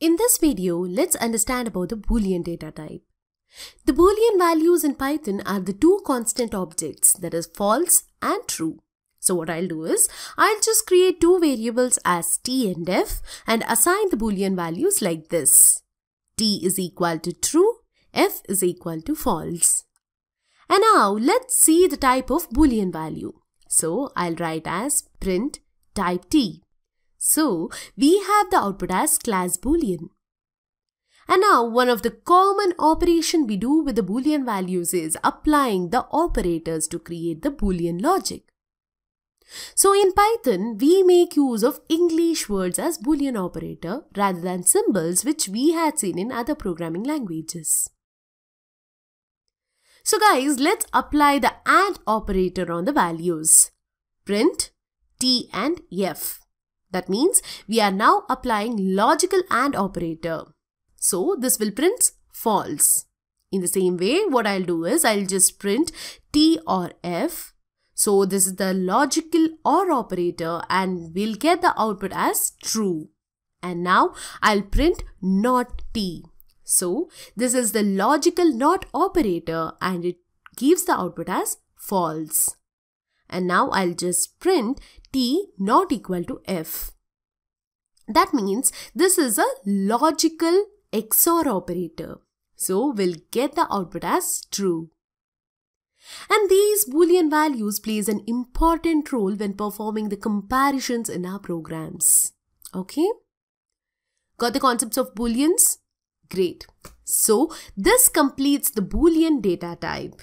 In this video, let's understand about the Boolean data type. The Boolean values in Python are the two constant objects that is false and true. So what I'll do is, I'll just create two variables as t and f and assign the Boolean values like this. t is equal to true, f is equal to false. And now let's see the type of Boolean value. So I'll write as print type t. So we have the output as class boolean. And now one of the common operation we do with the boolean values is applying the operators to create the boolean logic. So in Python, we make use of English words as boolean operator rather than symbols which we had seen in other programming languages. So guys, let's apply the AND operator on the values. Print T and F. That means we are now applying logical AND operator. So this will print false. In the same way, what I'll do is I'll just print T or F. So this is the logical OR operator and we'll get the output as true. And now I'll print not T. So this is the logical not operator and it gives the output as false and now I'll just print t not equal to f. That means this is a logical XOR operator. So we'll get the output as true. And these boolean values plays an important role when performing the comparisons in our programs. Okay? Got the concepts of booleans? Great. So this completes the boolean data type.